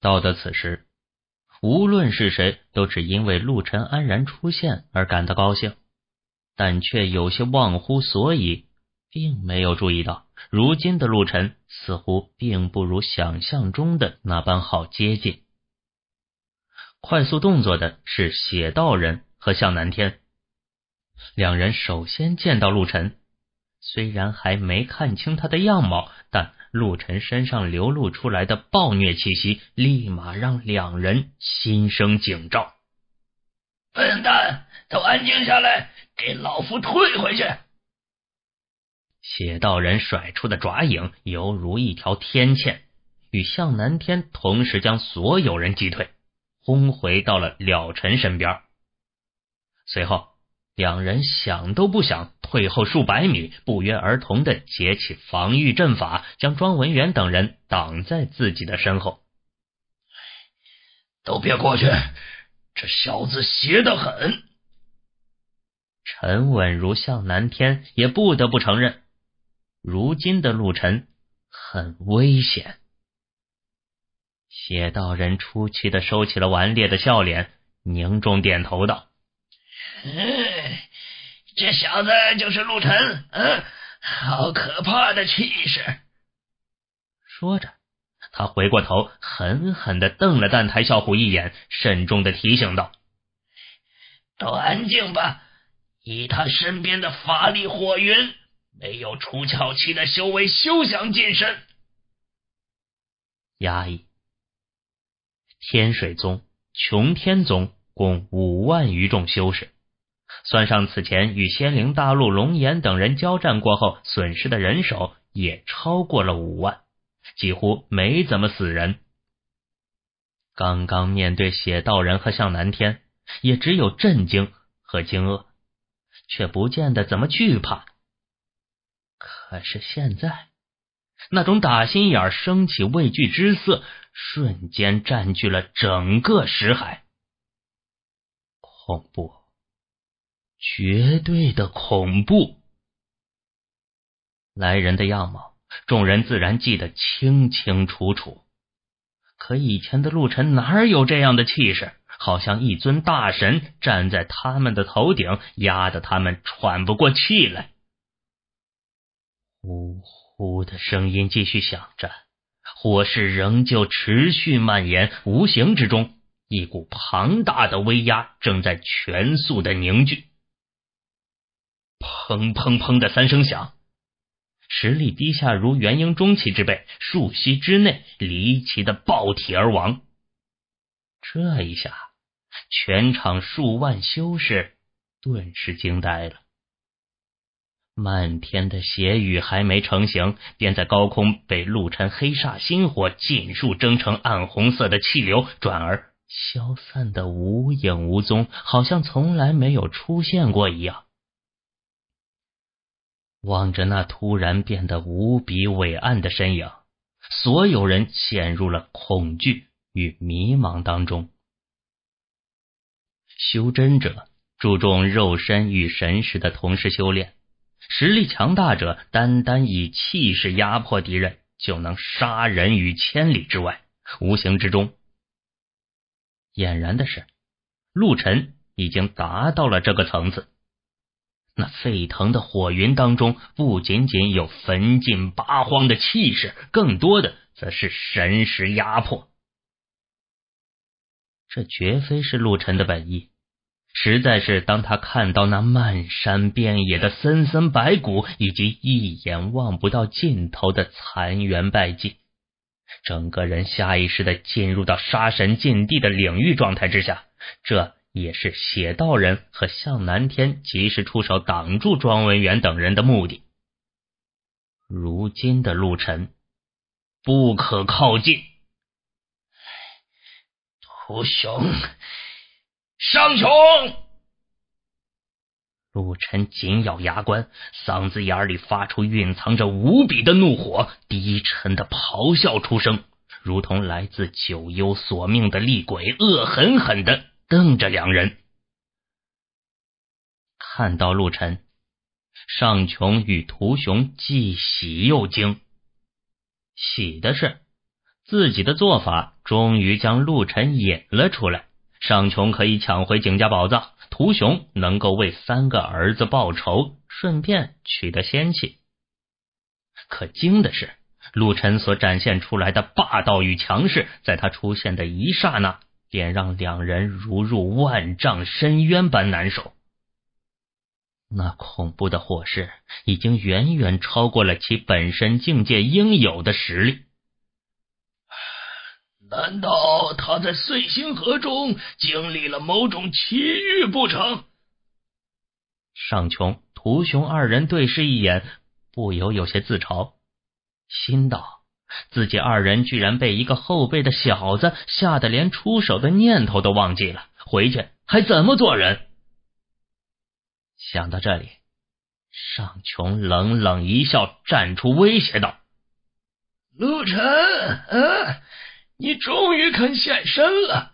到得此时，无论是谁都只因为陆晨安然出现而感到高兴，但却有些忘乎所以，并没有注意到，如今的陆晨似乎并不如想象中的那般好接近。快速动作的是写道人和向南天，两人首先见到陆晨，虽然还没看清他的样貌，但。陆晨身上流露出来的暴虐气息，立马让两人心生警兆。笨蛋，都安静下来，给老夫退回去！血道人甩出的爪影犹如一条天堑，与向南天同时将所有人击退，轰回到了了尘身边。随后。两人想都不想，退后数百米，不约而同的结起防御阵法，将庄文元等人挡在自己的身后。都别过去，这小子邪得很。沉稳如向南天，也不得不承认，如今的陆晨很危险。邪道人出奇的收起了顽劣的笑脸，凝重点头道。哎，这小子就是陆晨，嗯，好可怕的气势！说着，他回过头，狠狠的瞪了蛋台笑虎一眼，慎重的提醒道：“都安静吧，以他身边的法力火云，没有出窍期的修为，休想近身。”压抑。天水宗、穷天宗共五万余众修士。算上此前与仙灵大陆龙岩等人交战过后损失的人手，也超过了五万，几乎没怎么死人。刚刚面对血道人和向南天，也只有震惊和惊愕，却不见得怎么惧怕。可是现在，那种打心眼升起畏惧之色，瞬间占据了整个石海，恐怖。绝对的恐怖！来人的样貌，众人自然记得清清楚楚。可以前的陆晨哪有这样的气势？好像一尊大神站在他们的头顶，压得他们喘不过气来。呼呼的声音继续响着，火势仍旧持续蔓延。无形之中，一股庞大的威压正在全速的凝聚。砰砰砰的三声响，实力低下如元婴中期之辈，数息之内离奇的爆体而亡。这一下，全场数万修士顿时惊呆了。漫天的血雨还没成型，便在高空被陆尘黑煞心火尽数蒸成暗红色的气流，转而消散的无影无踪，好像从来没有出现过一样。望着那突然变得无比伟岸的身影，所有人陷入了恐惧与迷茫当中。修真者注重肉身与神识的同时修炼，实力强大者单单以气势压迫敌人，就能杀人于千里之外。无形之中，俨然的是，陆晨已经达到了这个层次。那沸腾的火云当中，不仅仅有焚尽八荒的气势，更多的则是神识压迫。这绝非是陆晨的本意，实在是当他看到那漫山遍野的森森白骨，以及一眼望不到尽头的残垣败迹，整个人下意识的进入到杀神禁地的领域状态之下。这。也是写道人和向南天及时出手挡住庄文元等人的目的。如今的陆晨不可靠近。屠雄，上穷。陆晨紧咬牙关，嗓子眼里发出蕴藏着无比的怒火，低沉的咆哮出声，如同来自九幽索命的厉鬼，恶狠狠的。瞪着两人，看到陆晨，尚琼与屠雄既喜又惊。喜的是自己的做法终于将陆晨引了出来，尚琼可以抢回景家宝藏，屠雄能够为三个儿子报仇，顺便取得仙气。可惊的是，陆晨所展现出来的霸道与强势，在他出现的一刹那。便让两人如入万丈深渊般难受。那恐怖的火势已经远远超过了其本身境界应有的实力。难道他在碎星河中经历了某种奇遇不成？上琼、屠雄二人对视一眼，不由有些自嘲，心道。自己二人居然被一个后辈的小子吓得连出手的念头都忘记了，回去还怎么做人？想到这里，尚琼冷冷一笑，站出威胁道：“陆晨，你终于肯现身了，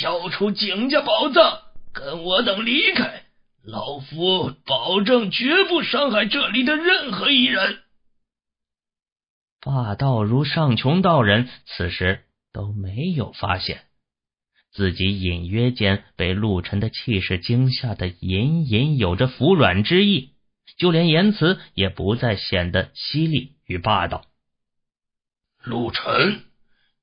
交出景家宝藏，跟我等离开。老夫保证绝不伤害这里的任何一人。”霸道如上穷道人，此时都没有发现自己隐约间被陆晨的气势惊吓的隐隐有着服软之意，就连言辞也不再显得犀利与霸道。陆晨，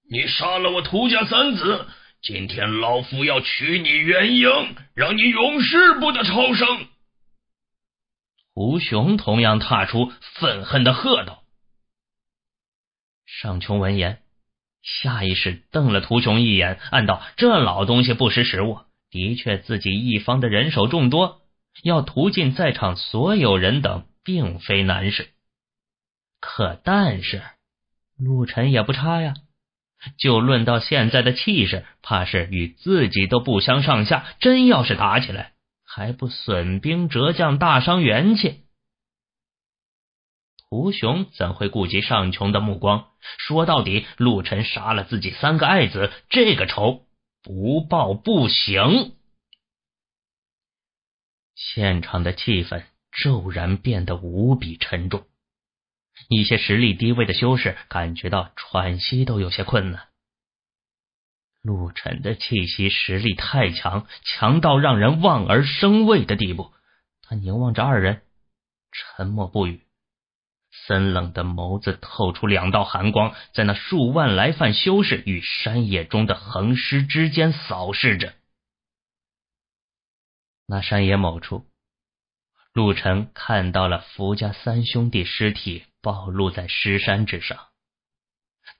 你杀了我屠家三子，今天老夫要取你元婴，让你永世不得超生。胡雄同样踏出，愤恨的喝道。尚琼闻言，下意识瞪了屠琼一眼，暗道：“这老东西不识时务。的确，自己一方的人手众多，要屠尽在场所有人等，并非难事。可但是，陆晨也不差呀。就论到现在的气势，怕是与自己都不相上下。真要是打起来，还不损兵折将，大伤元气。”吴雄怎会顾及尚琼的目光？说到底，陆晨杀了自己三个爱子，这个仇不报不行。现场的气氛骤然变得无比沉重，一些实力低位的修士感觉到喘息都有些困难。陆晨的气息实力太强，强到让人望而生畏的地步。他凝望着二人，沉默不语。森冷的眸子透出两道寒光，在那数万来犯修士与山野中的横尸之间扫视着。那山野某处，陆晨看到了福家三兄弟尸体暴露在尸山之上，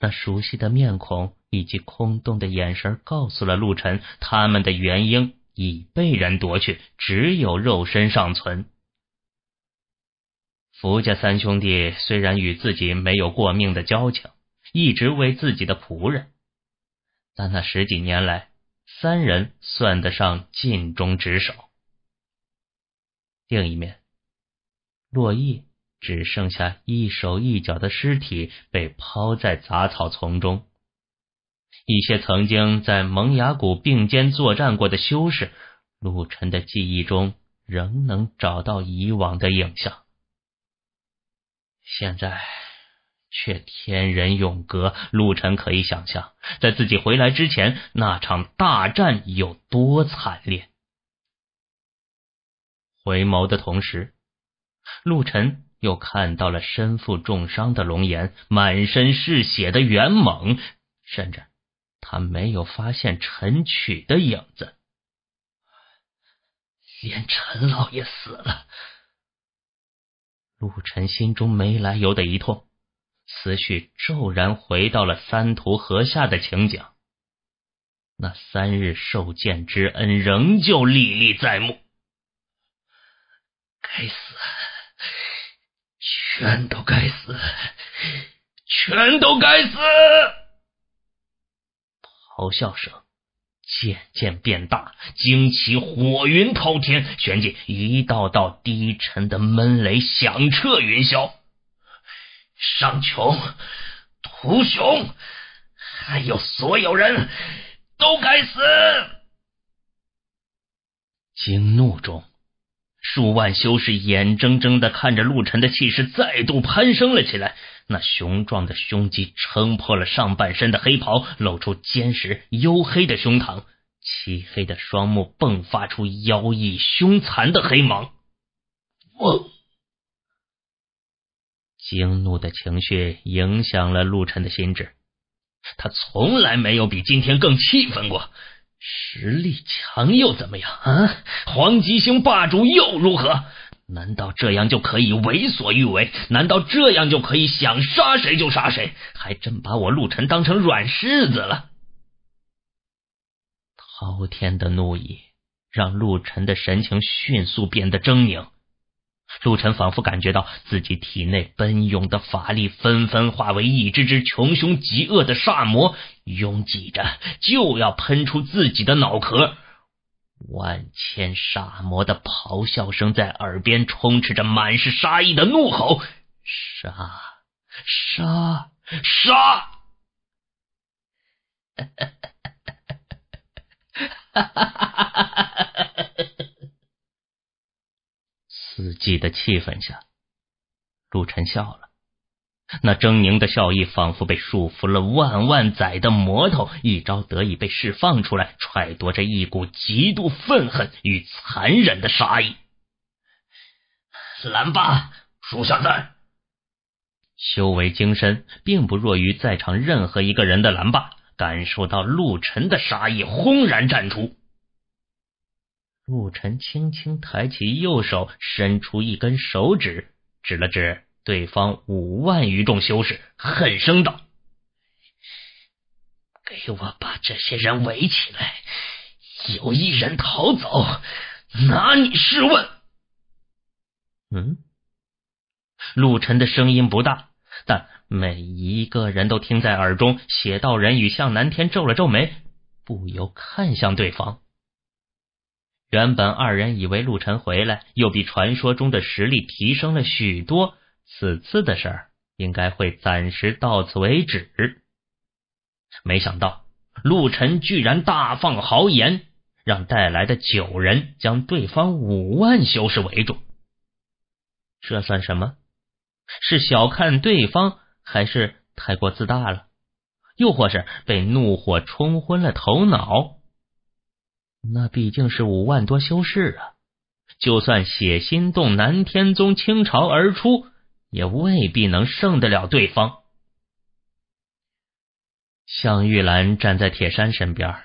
那熟悉的面孔以及空洞的眼神，告诉了陆晨他们的元婴已被人夺去，只有肉身尚存。福家三兄弟虽然与自己没有过命的交情，一直为自己的仆人，但那十几年来，三人算得上尽忠职守。另一面，洛毅只剩下一手一脚的尸体被抛在杂草丛中。一些曾经在蒙崖谷并肩作战过的修士，陆晨的记忆中仍能找到以往的影像。现在却天人永隔。陆晨可以想象，在自己回来之前那场大战有多惨烈。回眸的同时，陆晨又看到了身负重伤的龙岩，满身是血的袁猛，甚至他没有发现陈曲的影子，连陈老爷死了。陆晨心中没来由的一痛，思绪骤然回到了三途河下的情景，那三日受剑之恩仍旧历历在目。该死，全都该死，全都该死！咆哮声。渐渐变大，惊起火云滔天，旋即一道道低沉的闷雷响彻云霄。商琼、屠雄，还有所有人都该死！惊怒中。数万修士眼睁睁的看着陆晨的气势再度攀升了起来，那雄壮的胸肌撑破了上半身的黑袍，露出坚实黝黑的胸膛，漆黑的双目迸发出妖异凶残的黑芒。我，惊怒的情绪影响了陆晨的心智，他从来没有比今天更气愤过。实力强又怎么样？啊，黄极星霸主又如何？难道这样就可以为所欲为？难道这样就可以想杀谁就杀谁？还真把我陆晨当成软柿子了！滔天的怒意让陆晨的神情迅速变得狰狞。陆晨仿佛感觉到自己体内奔涌的法力纷纷化为一只只穷凶极恶的煞魔，拥挤着就要喷出自己的脑壳。万千煞魔的咆哮声在耳边充斥着，满是杀意的怒吼：杀！杀！杀！哈哈哈哈哈！哈哈哈哈哈！刺激的气氛下，陆晨笑了，那狰狞的笑意仿佛被束缚了万万载的魔头一招得以被释放出来，揣度着一股极度愤恨与残忍的杀意。蓝霸，属下在。修为精深，并不弱于在场任何一个人的蓝霸，感受到陆晨的杀意，轰然绽出。陆晨轻轻抬起右手，伸出一根手指，指了指对方五万余众修士，狠声道：“给我把这些人围起来，有一人逃走，拿你试问。”嗯。陆晨的声音不大，但每一个人都听在耳中。写道人与向南天皱了皱眉，不由看向对方。原本二人以为陆晨回来又比传说中的实力提升了许多，此次的事儿应该会暂时到此为止。没想到陆晨居然大放豪言，让带来的九人将对方五万修士围住。这算什么？是小看对方，还是太过自大了？又或是被怒火冲昏了头脑？那毕竟是五万多修士啊！就算血心洞南天宗倾巢而出，也未必能胜得了对方。向玉兰站在铁山身边，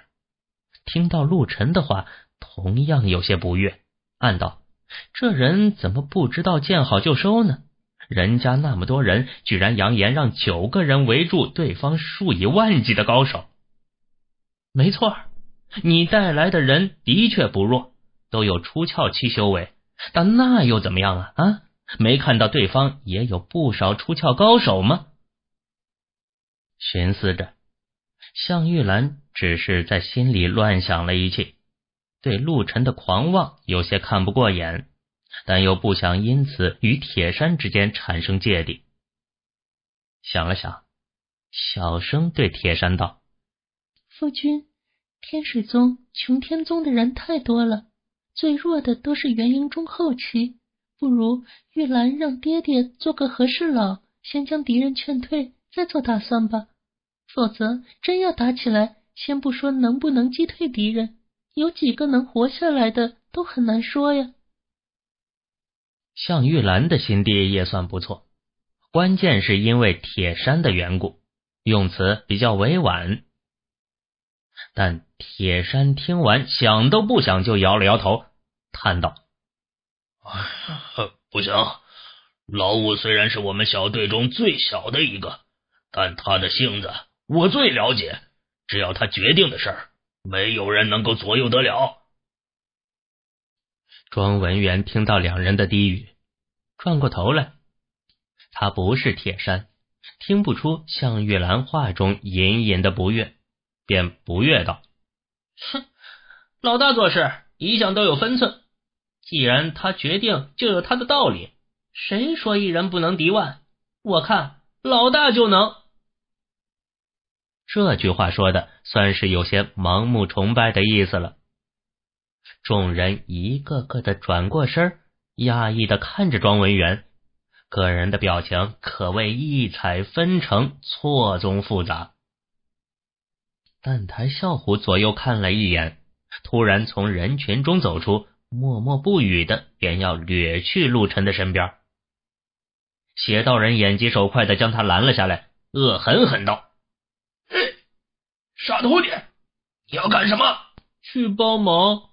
听到陆晨的话，同样有些不悦，暗道：这人怎么不知道见好就收呢？人家那么多人，居然扬言让九个人围住对方数以万计的高手？没错。你带来的人的确不弱，都有出窍期修为，但那又怎么样啊？啊，没看到对方也有不少出窍高手吗？寻思着，向玉兰只是在心里乱想了一气，对陆晨的狂妄有些看不过眼，但又不想因此与铁山之间产生芥蒂。想了想，小声对铁山道：“夫君。”天水宗、穷天宗的人太多了，最弱的都是元婴中后期。不如玉兰让爹爹做个和事佬，先将敌人劝退，再做打算吧。否则真要打起来，先不说能不能击退敌人，有几个能活下来的都很难说呀。向玉兰的心地也算不错，关键是因为铁山的缘故，用词比较委婉。但铁山听完，想都不想就摇了摇头，叹道：“不行，老五虽然是我们小队中最小的一个，但他的性子我最了解。只要他决定的事儿，没有人能够左右得了。”庄文元听到两人的低语，转过头来，他不是铁山，听不出向玉兰话中隐隐的不悦。便不悦道：“哼，老大做事一向都有分寸，既然他决定，就有他的道理。谁说一人不能敌万？我看老大就能。”这句话说的算是有些盲目崇拜的意思了。众人一个个的转过身，压抑的看着庄文元，个人的表情可谓异彩纷呈，错综复杂。澹台笑虎左右看了一眼，突然从人群中走出，默默不语的便要掠去陆晨的身边。邪道人眼疾手快的将他拦了下来，恶狠狠道：“傻徒弟，你要干什么？去帮忙！”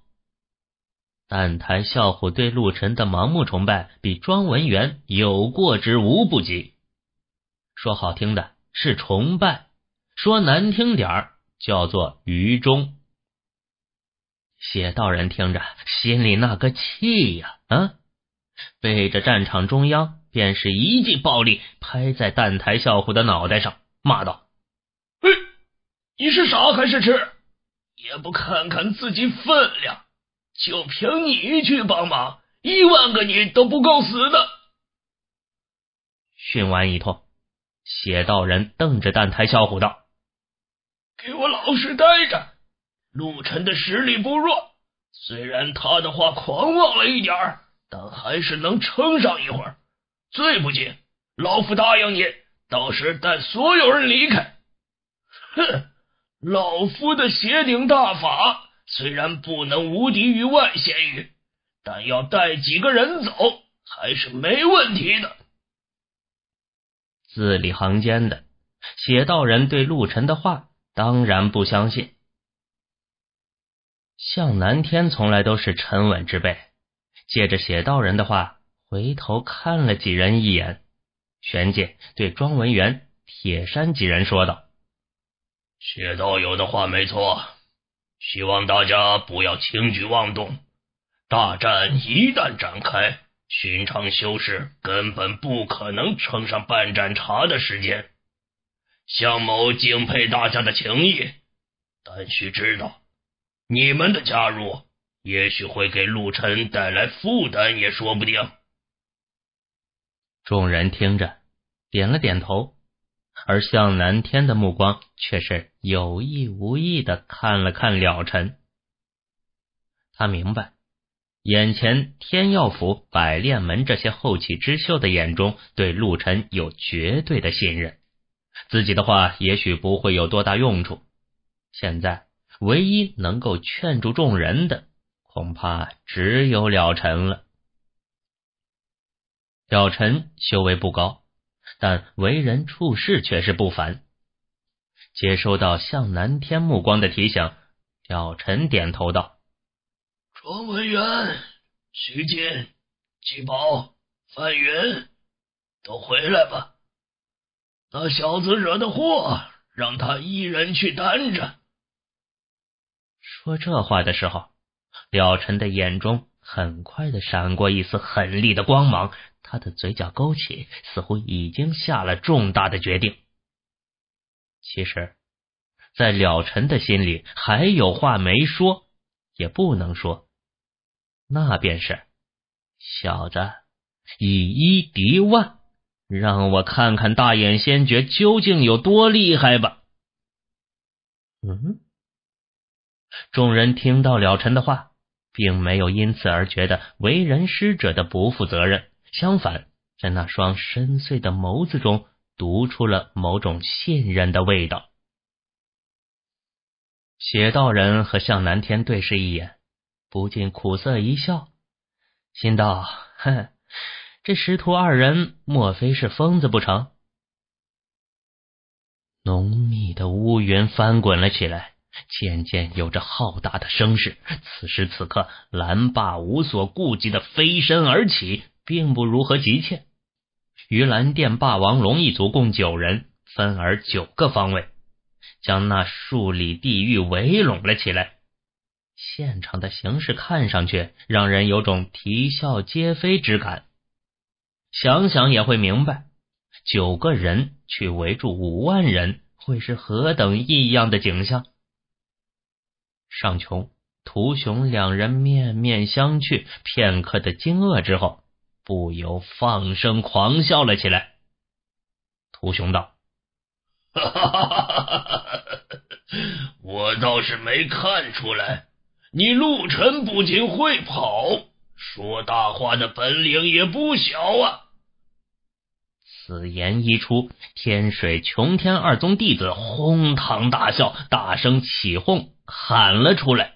澹台笑虎对陆晨的盲目崇拜比庄文元有过之无不及，说好听的是崇拜，说难听点儿。叫做于中，写道人听着心里那个气呀啊！背着战场中央，便是一记暴力拍在蛋台笑虎的脑袋上，骂道：“嘿，你是傻还是痴？也不看看自己分量，就凭你去帮忙，一万个你都不够死的！”训完一通，写道人瞪着蛋台笑虎道。给我老实待着！陆晨的实力不弱，虽然他的话狂妄了一点儿，但还是能撑上一会儿。最不济，老夫答应你，到时带所有人离开。哼，老夫的邪顶大法虽然不能无敌于外仙域，但要带几个人走还是没问题的。字里行间的写道人对陆晨的话。当然不相信。向南天从来都是沉稳之辈，借着写道人的话，回头看了几人一眼，玄界对庄文元、铁山几人说道：“写道友的话没错，希望大家不要轻举妄动。大战一旦展开，寻常修士根本不可能撑上半盏茶的时间。”向某敬佩大家的情谊，但需知道，你们的加入也许会给陆晨带来负担，也说不定。众人听着，点了点头，而向南天的目光却是有意无意的看了看了尘。他明白，眼前天耀府、百炼门这些后起之秀的眼中，对陆晨有绝对的信任。自己的话也许不会有多大用处，现在唯一能够劝住众人的，恐怕只有了尘了。了尘修为不高，但为人处事却是不凡。接收到向南天目光的提醒，了尘点头道：“庄文元、徐坚、季宝、范云，都回来吧。”那小子惹的祸，让他一人去担着。说这话的时候，了尘的眼中很快的闪过一丝狠厉的光芒，他的嘴角勾起，似乎已经下了重大的决定。其实，在了尘的心里还有话没说，也不能说，那便是小子以一敌万。让我看看《大眼仙诀》究竟有多厉害吧。嗯。众人听到了陈的话，并没有因此而觉得为人师者的不负责任，相反，在那双深邃的眸子中读出了某种信任的味道。邪道人和向南天对视一眼，不禁苦涩一笑，心道：“呵。”这师徒二人莫非是疯子不成？浓密的乌云翻滚了起来，渐渐有着浩大的声势。此时此刻，蓝霸无所顾忌的飞身而起，并不如何急切。于蓝殿霸王龙一族共九人，分而九个方位，将那数里地域围拢了起来。现场的形势看上去让人有种啼笑皆非之感。想想也会明白，九个人去围住五万人，会是何等异样的景象。尚琼、屠雄两人面面相觑，片刻的惊愕之后，不由放声狂笑了起来。屠雄道：“我倒是没看出来，你陆晨不仅会跑，说大话的本领也不小啊！”此言一出，天水、琼天二宗弟子哄堂大笑，大声起哄，喊了出来。